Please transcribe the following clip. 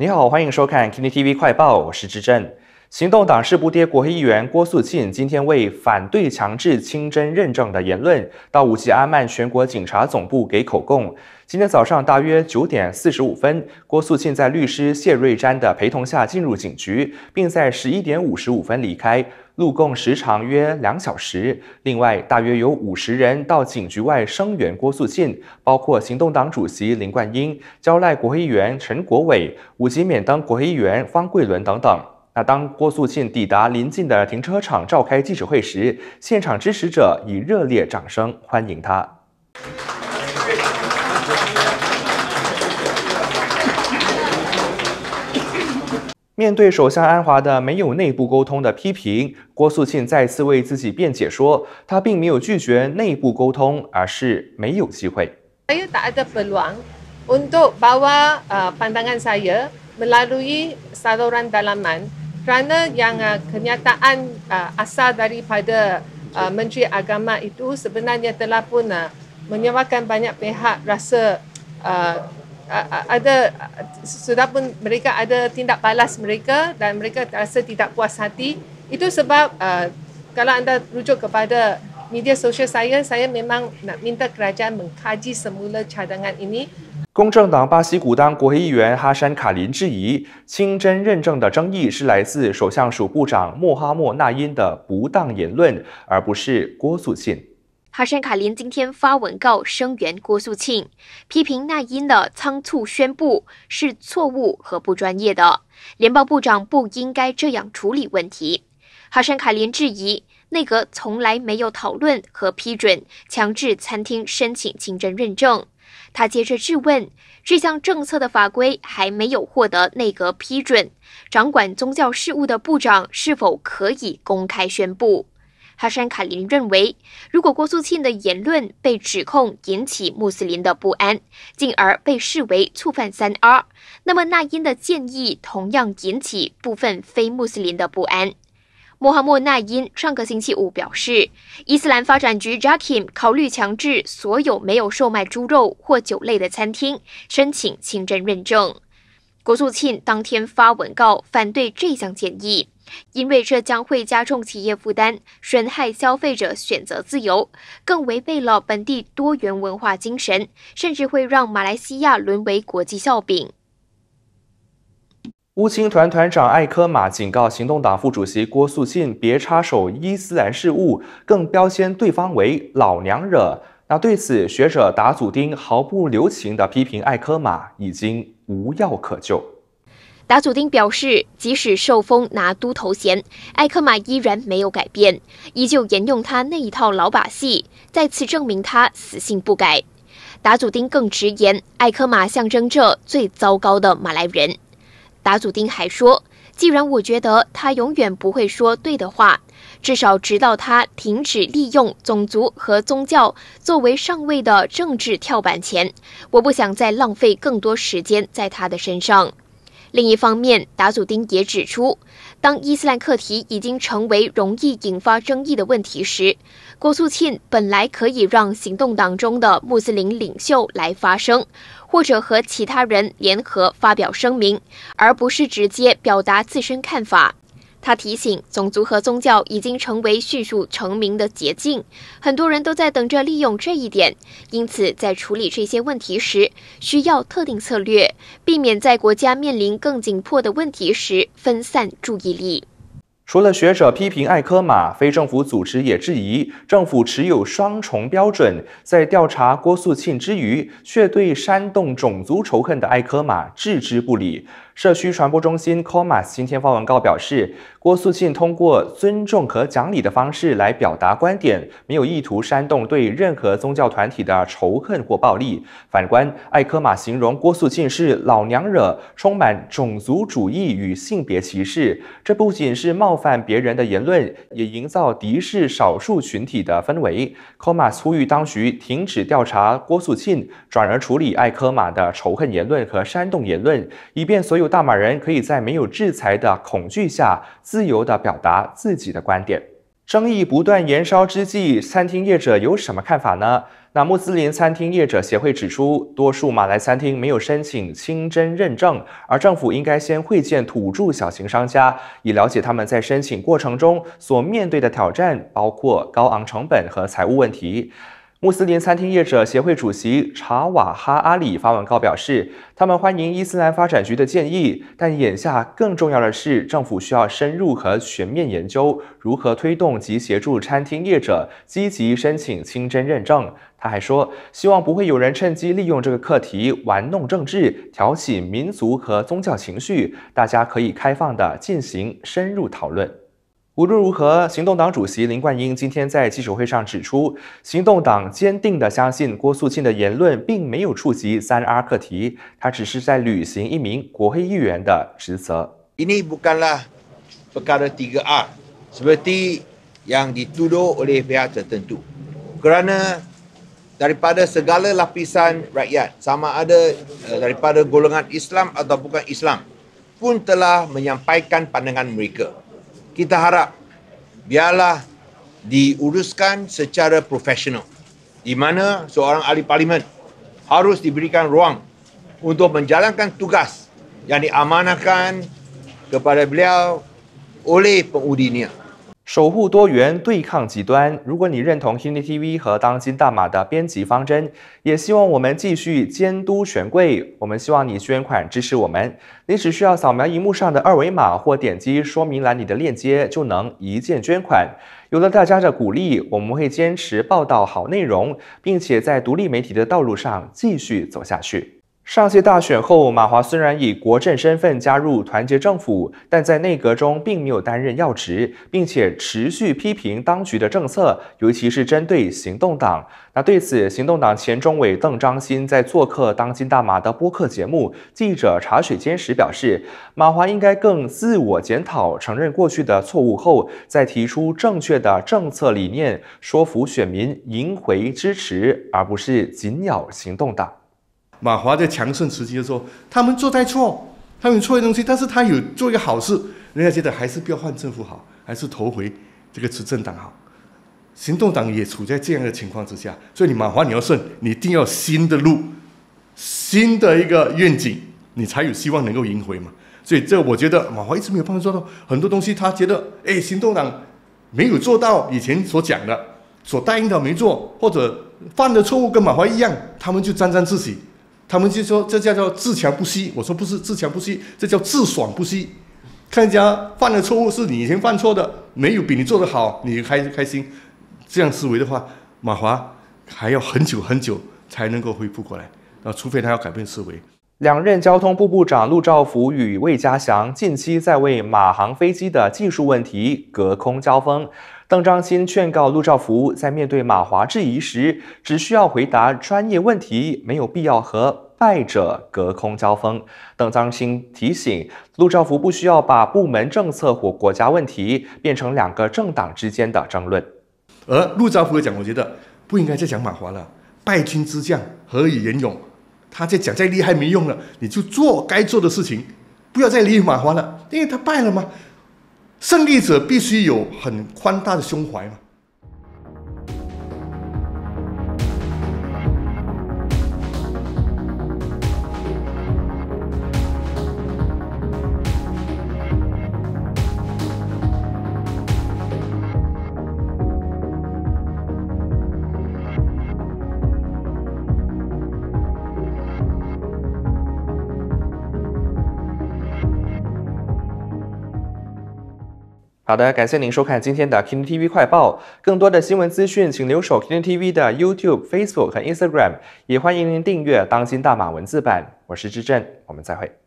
你好，欢迎收看《k i t TV》快报，我是志正。行动党是不跌国会议员郭素沁今天为反对强制清真认证的言论，到五级阿曼全国警察总部给口供。今天早上大约九点四十五分，郭素沁在律师谢瑞詹的陪同下进入警局，并在十一点五十五分离开，录供时长约两小时。另外，大约有五十人到警局外声援郭素沁，包括行动党主席林冠英、交赖国会议员陈国伟、五级免登国会议员方桂伦等等。那当郭素沁抵达临近的停车场召开记者会时，现场支持者以热烈掌声欢迎他。面对首相安华的没有内部沟通的批评，郭素沁再次为自己辩解说，他并没有拒绝内部沟通，而是没有机会。Ada p e l u a n g untuk bawa pandangan saya melalui saluran dalaman. kerana yang uh, kenyataan uh, asal daripada uh, Menteri Agama itu sebenarnya telah pun uh, menyebabkan banyak pihak rasa uh, uh, ada sudah pun mereka ada tindak balas mereka dan mereka rasa tidak puas hati itu sebab uh, kalau anda rujuk kepada media sosial saya saya memang nak minta kerajaan mengkaji semula cadangan ini 公正党巴西古当国会议员哈山卡林质疑清真认证的争议是来自首相署部长莫哈莫纳因的不当言论，而不是郭素庆。哈山卡林今天发文告声援郭素庆，批评那因的仓促宣布是错误和不专业的，联邦部长不应该这样处理问题。哈山卡林质疑内阁从来没有讨论和批准强制餐厅申请清真认证。他接着质问：这项政策的法规还没有获得内阁批准，掌管宗教事务的部长是否可以公开宣布？哈山卡林认为，如果郭素庆的言论被指控引起穆斯林的不安，进而被视为触犯三 R，那么那英的建议同样引起部分非穆斯林的不安。穆罕默纳因上个星期五表示，伊斯兰发展局 JAKIM 考虑强制所有没有售卖猪肉或酒类的餐厅申请清真认证。国素庆当天发文告反对这项建议，因为这将会加重企业负担，损害消费者选择自由，更违背了本地多元文化精神，甚至会让马来西亚沦为国际笑柄。乌青团团长艾科马警告行动党副主席郭素沁别插手伊斯兰事务，更标签对方为“老娘惹”。那对此，学者达祖丁毫不留情地批评艾科马已经无药可救。达祖丁表示，即使受封拿督头衔，艾科马依然没有改变，依旧沿用他那一套老把戏，再次证明他死性不改。达祖丁更直言，艾科马象征着最糟糕的马来人。达祖丁还说：“既然我觉得他永远不会说对的话，至少直到他停止利用种族和宗教作为上位的政治跳板前，我不想再浪费更多时间在他的身上。”另一方面，达祖丁也指出，当伊斯兰课题已经成为容易引发争议的问题时，郭素沁本来可以让行动党中的穆斯林领袖来发声，或者和其他人联合发表声明，而不是直接表达自身看法。他提醒，种族和宗教已经成为迅速成名的捷径，很多人都在等着利用这一点。因此，在处理这些问题时，需要特定策略，避免在国家面临更紧迫的问题时分散注意力。除了学者批评艾科马，非政府组织也质疑政府持有双重标准，在调查郭素庆之余，却对煽动种族仇恨的艾科马置之不理。社区传播中心 Komas 今天发文告表示，郭素沁通过尊重和讲理的方式来表达观点，没有意图煽动对任何宗教团体的仇恨或暴力。反观艾科马形容郭素沁是“老娘惹”，充满种族主义与性别歧视，这不仅是冒犯别人的言论，也营造敌视少数群体的氛围。Komas 呼吁当局停止调查郭素沁，转而处理艾科马的仇恨言论和煽动言论，以便所有。大马人可以在没有制裁的恐惧下自由地表达自己的观点。争议不断延烧之际，餐厅业者有什么看法呢？那穆斯林餐厅业者协会指出，多数马来餐厅没有申请清真认证，而政府应该先会见土著小型商家，以了解他们在申请过程中所面对的挑战，包括高昂成本和财务问题。穆斯林餐厅业者协会主席查瓦哈阿里发文告表示，他们欢迎伊斯兰发展局的建议，但眼下更重要的是，政府需要深入和全面研究如何推动及协助餐厅业者积极申请清真认证。他还说，希望不会有人趁机利用这个课题玩弄政治、挑起民族和宗教情绪，大家可以开放的进行深入讨论。无论如何，行动党主席林冠英今天在记者会上指出，行动党坚定地相信郭素清的言论并没有触及三 R 课题，他只是在履行一名国会议员的职责。Ini bukanlah perkara tiga R seperti yang dituduh oleh pihak tertentu, kerana daripada segala lapisan rakyat, sama ada daripada golongan Islam atau bukan Islam, pun telah menyampaikan pandangan mereka。kita harap biarlah diuruskan secara profesional di mana seorang ahli parlimen harus diberikan ruang untuk menjalankan tugas yang diamanahkan kepada beliau oleh pengundinya. 守护多元，对抗极端。如果你认同 Hindy TV 和当今大马的编辑方针，也希望我们继续监督权贵。我们希望你捐款支持我们，你只需要扫描荧幕上的二维码或点击说明栏里的链接，就能一键捐款。有了大家的鼓励，我们会坚持报道好内容，并且在独立媒体的道路上继续走下去。上届大选后，马华虽然以国政身份加入团结政府，但在内阁中并没有担任要职，并且持续批评当局的政策，尤其是针对行动党。那对此，行动党前中委邓章新在做客《当今大马》的播客节目记者茶水间时表示，马华应该更自我检讨，承认过去的错误后，再提出正确的政策理念，说服选民赢回支持，而不是紧咬行动党。马华在强盛时期的时候，他们做太错，他们错的东西，但是他有做一个好事，人家觉得还是不要换政府好，还是投回这个执政党好。行动党也处在这样的情况之下，所以你马华你要顺，你一定要新的路，新的一个愿景，你才有希望能够赢回嘛。所以这我觉得马华一直没有办法做到很多东西，他觉得哎，行动党没有做到以前所讲的，所答应的没做，或者犯的错误跟马华一样，他们就沾沾自喜。他们就说这叫叫自强不息，我说不是自强不息，这叫自爽不息。看人家犯的错误是你以前犯错的，没有比你做的好，你开开心。这样思维的话，马华还要很久很久才能够恢复过来啊，除非他要改变思维。两任交通部部长陆兆福与魏家祥近期在为马航飞机的技术问题隔空交锋。邓章新劝告陆兆福，在面对马华质疑时，只需要回答专业问题，没有必要和败者隔空交锋。邓章新提醒陆兆福，不需要把部门政策或国家问题变成两个政党之间的争论。而陆兆福讲：“我觉得不应该再讲马华了，败军之将何以言勇？他再讲再厉害没用了，你就做该做的事情，不要再理马华了，因为他败了嘛。胜利者必须有很宽大的胸怀嘛。好的，感谢您收看今天的 Kinetv 快报。更多的新闻资讯，请留守 Kinetv 的 YouTube、Facebook 和 Instagram，也欢迎您订阅《当今大马文字版》。我是志正，我们再会。